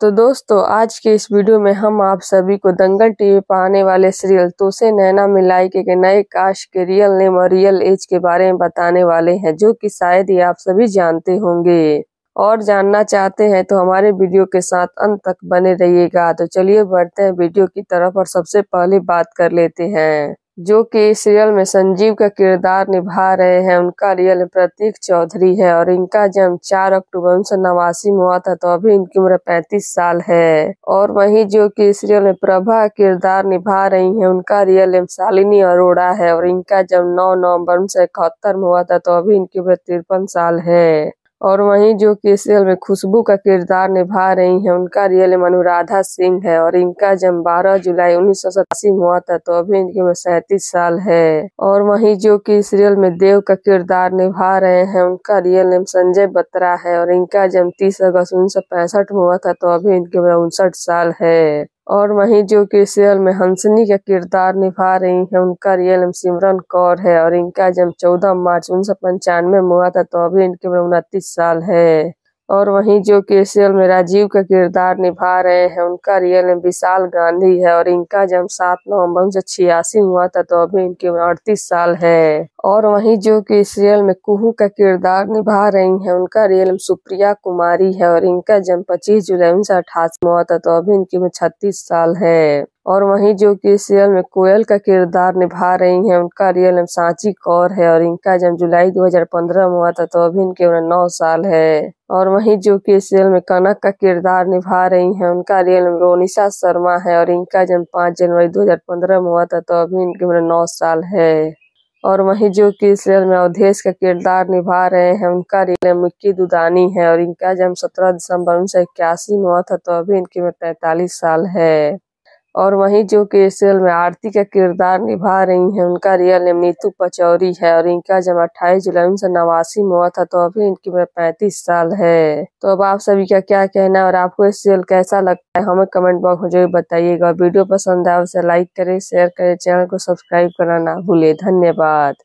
तो दोस्तों आज के इस वीडियो में हम आप सभी को दंगल टीवी पर आने वाले सीरियल तुसे नैना मिलाई के, नए काश के रियल नेम और रियल एज के बारे में बताने वाले हैं जो कि शायद ही आप सभी जानते होंगे और जानना चाहते हैं तो हमारे वीडियो के साथ अंत तक बने रहिएगा तो चलिए बढ़ते हैं वीडियो की तरफ और सबसे पहले बात कर लेते हैं जो कि इस सीरियल में संजीव का किरदार निभा रहे हैं उनका रियल प्रतीक चौधरी है और इनका जन्म 4 अक्टूबर उन्नीस नवासी में हुआ था तो अभी इनकी उम्र 35 साल है और वहीं जो कि इस सीरियल में प्रभा किरदार निभा रही हैं उनका रियल नेम शालिनी अरोड़ा है और इनका जन्म नौ नवम्बर उन्नीस सौ इकहत्तर में हुआ था तो अभी इनकी उम्र तिरपन साल है और वहीं जो कि इस में खुशबू का किरदार निभा रही हैं उनका रियल नेम अनुराधा सिंह है और इनका जन्म 12 जुलाई उन्नीस सौ सतासी में हुआ था तो अभी इनकी उम्र सैतीस साल है और वहीं जो कि सीरियल में देव का किरदार निभा रहे हैं उनका रियल नेम संजय बत्रा है और इनका जन्म तीस अगस्त उन्नीस सौ पैंसठ में हुआ था तो अभी इनकी उम्र उनसठ साल है और वहीं जो कि सीरियल में हंसनी का किरदार निभा रही हैं उनका रियल नाम सिमरन कौर है और इनका जन्म चौदह मार्च उन्नीस सौ पंचानवे में हुआ था तो अभी इनकी उम्र उनतीस साल है। और वहीं जो सीरियल में राजीव का किरदार निभा रहे हैं उनका रियल नेम विशाल गांधी है और इनका जन्म सात नवम्बर उन्नीस सौ छियासी हुआ था तो अभी इनकी उम्र अड़तीस साल है और वहीं जो कि सीरियल में कुहू का किरदार निभा रही हैं उनका रियल नेम सुप्रिया कुमारी है और इनका जन्म पच्चीस जुलाई उन्नीस सौ अठासी में हुआ था तो अभी इनकी उम्र छत्तीस साल है और वहीं जो कि सीरियल में कोयल का किरदार निभा रही हैं उनका रियल नेम सांची कौर है और इनका जन्म जुलाई 2015 में हुआ था तो अभी इनकी उम्र नौ साल है और वहीं जो कि इस सीरियल में कनक का किरदार निभा रही हैं उनका रियल नाम रोनिशा शर्मा है और इनका जन्म पाँच जनवरी 2015 में हुआ था तो अभी इनकी उम्र नौ साल है और वहीं जो कि इस सीरियल में अवधेश का किरदार निभा रहे हैं उनका रियल नाम मिक्की दुदानी है और इनका जन्म सत्रह दिसंबर उन्नीस सौ इक्यासी में हुआ था तो अभी इनकी उम्र तैतालीस साल है और वही जो कि इस सीरियल में आरती का किरदार निभा रही हैं उनका रियल नेम नीतू पचौरी है और इनका जब अट्ठाईस जुलाई उन्नीस सौ नवासी में हुआ था तो अभी इनकी उम्र पैंतीस साल है तो अब आप सभी का क्या कहना है और आपको इस सीरियल कैसा लगता है हमें कमेंट बॉक्स में जरूर बताइएगा वीडियो पसंद आए तो उसे लाइक करे शेयर करे चैनल को सब्सक्राइब करना ना भूले धन्यवाद